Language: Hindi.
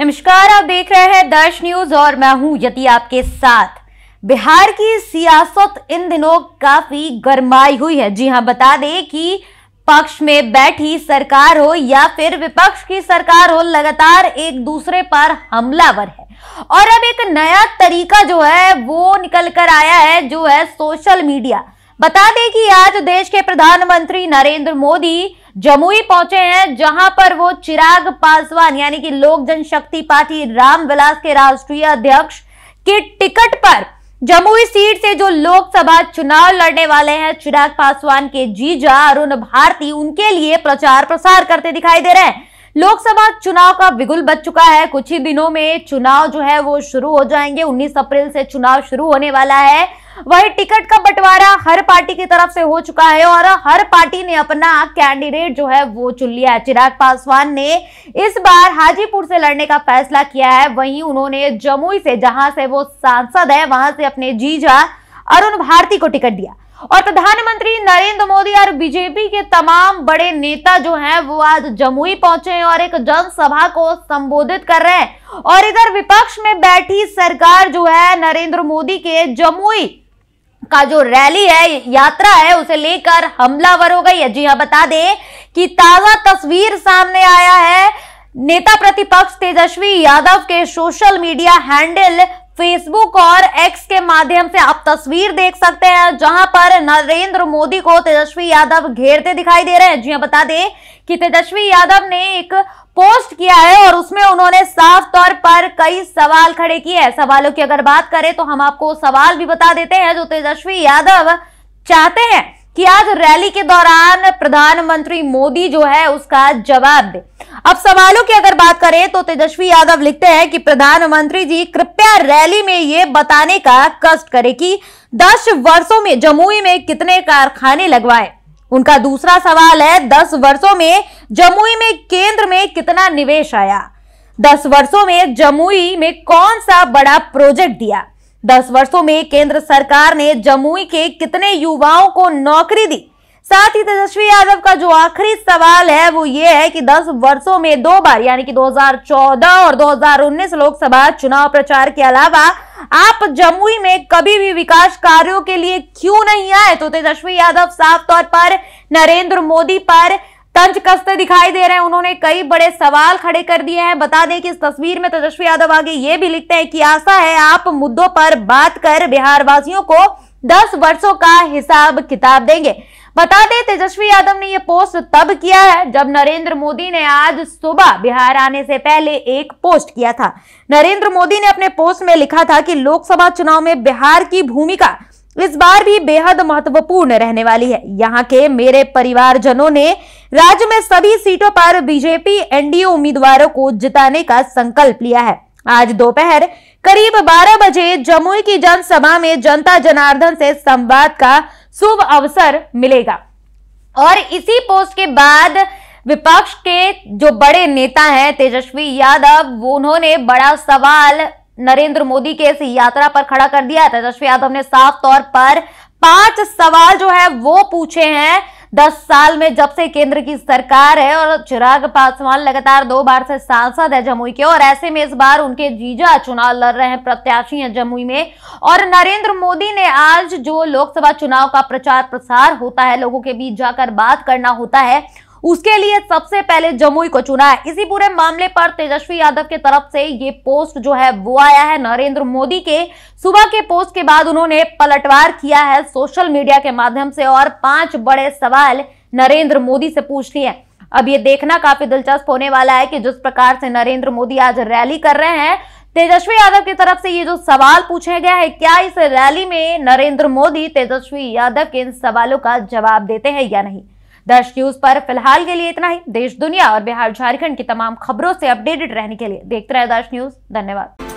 नमस्कार आप देख रहे हैं दर्श न्यूज और मैं हूं यति आपके साथ बिहार की सियासत इन दिनों काफी गर्माई हुई है जी हां बता दें कि पक्ष में बैठी सरकार हो या फिर विपक्ष की सरकार हो लगातार एक दूसरे पर हमलावर है और अब एक नया तरीका जो है वो निकल कर आया है जो है सोशल मीडिया बता दें कि आज देश के प्रधानमंत्री नरेंद्र मोदी जमुई पहुंचे हैं जहां पर वो चिराग पासवान यानी कि लोक जनशक्ति पार्टी रामविलास के राष्ट्रीय अध्यक्ष के टिकट पर जमुई सीट से जो लोकसभा चुनाव लड़ने वाले हैं चिराग पासवान के जीजा अरुण भारती उनके लिए प्रचार प्रसार करते दिखाई दे रहे हैं लोकसभा चुनाव का बिगुल बच चुका है कुछ ही दिनों में चुनाव जो है वो शुरू हो जाएंगे 19 अप्रैल से चुनाव शुरू होने वाला है वही टिकट का बंटवारा हर पार्टी की तरफ से हो चुका है और हर पार्टी ने अपना कैंडिडेट जो है वो चुन लिया है चिराग पासवान ने इस बार हाजीपुर से लड़ने का फैसला किया है वहीं उन्होंने जमुई से जहां से वो सांसद है वहां से अपने जीजा अरुण भारती को टिकट दिया और प्रधानमंत्री नरेंद्र मोदी और बीजेपी के तमाम बड़े नेता जो हैं वो आज जमुई पहुंचे हैं और एक जनसभा को संबोधित कर रहे हैं और इधर विपक्ष में बैठी सरकार जो है नरेंद्र मोदी के जमुई का जो रैली है यात्रा है उसे लेकर हमलावर हो गई है जी हाँ बता दें कि ताजा तस्वीर सामने आया है नेता प्रतिपक्ष तेजस्वी यादव के सोशल मीडिया हैंडल फेसबुक और एक्स के माध्यम से आप तस्वीर देख सकते हैं जहां पर नरेंद्र मोदी को तेजस्वी यादव घेरते दिखाई दे रहे हैं जी हाँ बता दें कि तेजस्वी यादव ने एक पोस्ट किया है उसमें उन्होंने साफ तौर पर कई सवाल खड़े किए हैं सवालों की अगर बात करें तो हम आपको सवाल भी बता देते हैं जो तेजस्वी यादव चाहते हैं कि आज रैली के दौरान प्रधानमंत्री मोदी जो है उसका जवाब दे अब सवालों की अगर बात करें तो तेजस्वी यादव लिखते हैं कि प्रधानमंत्री जी कृपया रैली में ये बताने का कष्ट करे कि दस वर्षों में जमुई में कितने कारखाने लगवाए उनका दूसरा सवाल है दस वर्षों में जमुई में केंद्र में कितना निवेश आया दस वर्षों में जमुई में कौन सा बड़ा प्रोजेक्ट दिया दस वर्षों में केंद्र सरकार ने जमुई के कितने युवाओं को नौकरी दी साथ ही तेजस्वी यादव का जो आखिरी सवाल है वो ये है कि 10 वर्षों में दो बार यानी कि 2014 और 2019 लोकसभा चुनाव प्रचार के अलावा आप जमुई में कभी भी विकास कार्यों के लिए क्यों नहीं आए तो तेजस्वी यादव साफ तौर पर नरेंद्र मोदी पर तंज कसते दिखाई दे रहे हैं उन्होंने कई बड़े सवाल खड़े कर दिए हैं बता दें कि इस तस्वीर में तेजस्वी यादव आगे ये भी लिखते हैं कि आशा है आप मुद्दों पर बात कर बिहार वासियों को दस वर्षों का हिसाब किताब देंगे बता दें तेजस्वी यादव ने यह पोस्ट तब किया है जब नरेंद्र मोदी ने आज सुबह बिहार आने से पहले एक पोस्ट किया था नरेंद्र मोदी ने अपने पोस्ट में लिखा था कि लोकसभा चुनाव में बिहार की भूमिका इस बार भी बेहद महत्वपूर्ण रहने वाली है यहाँ के मेरे परिवारजनों ने राज्य में सभी सीटों पर बीजेपी एनडीए उम्मीदवारों को जिताने का संकल्प लिया है आज दोपहर करीब 12 बजे जमुई की जनसभा में जनता जनार्दन से संवाद का शुभ अवसर मिलेगा और इसी पोस्ट के बाद विपक्ष के जो बड़े नेता हैं तेजस्वी यादव उन्होंने बड़ा सवाल नरेंद्र मोदी के इस यात्रा पर खड़ा कर दिया तेजस्वी यादव ने साफ तौर पर पांच सवाल जो है वो पूछे हैं दस साल में जब से केंद्र की सरकार है और चिराग पासवान लगातार दो बार से सांसद है जमुई के और ऐसे में इस बार उनके जीजा चुनाव लड़ रहे हैं प्रत्याशी हैं जमुई में और नरेंद्र मोदी ने आज जो लोकसभा चुनाव का प्रचार प्रसार होता है लोगों के बीच जाकर बात करना होता है उसके लिए सबसे पहले जमुई को चुना है इसी पूरे मामले पर तेजस्वी यादव के तरफ से ये पोस्ट जो है वो आया है नरेंद्र मोदी के सुबह के पोस्ट के बाद उन्होंने पलटवार किया है सोशल मीडिया के माध्यम से और पांच बड़े सवाल नरेंद्र मोदी से पूछ लिए अब ये देखना काफी दिलचस्प होने वाला है कि जिस प्रकार से नरेंद्र मोदी आज रैली कर रहे हैं तेजस्वी यादव की तरफ से ये जो सवाल पूछे गए हैं क्या इस रैली में नरेंद्र मोदी तेजस्वी यादव के इन सवालों का जवाब देते हैं या नहीं दर्श न्यूज पर फिलहाल के लिए इतना ही देश दुनिया और बिहार झारखंड की तमाम खबरों से अपडेटेड रहने के लिए देखते रहे दर्श न्यूज धन्यवाद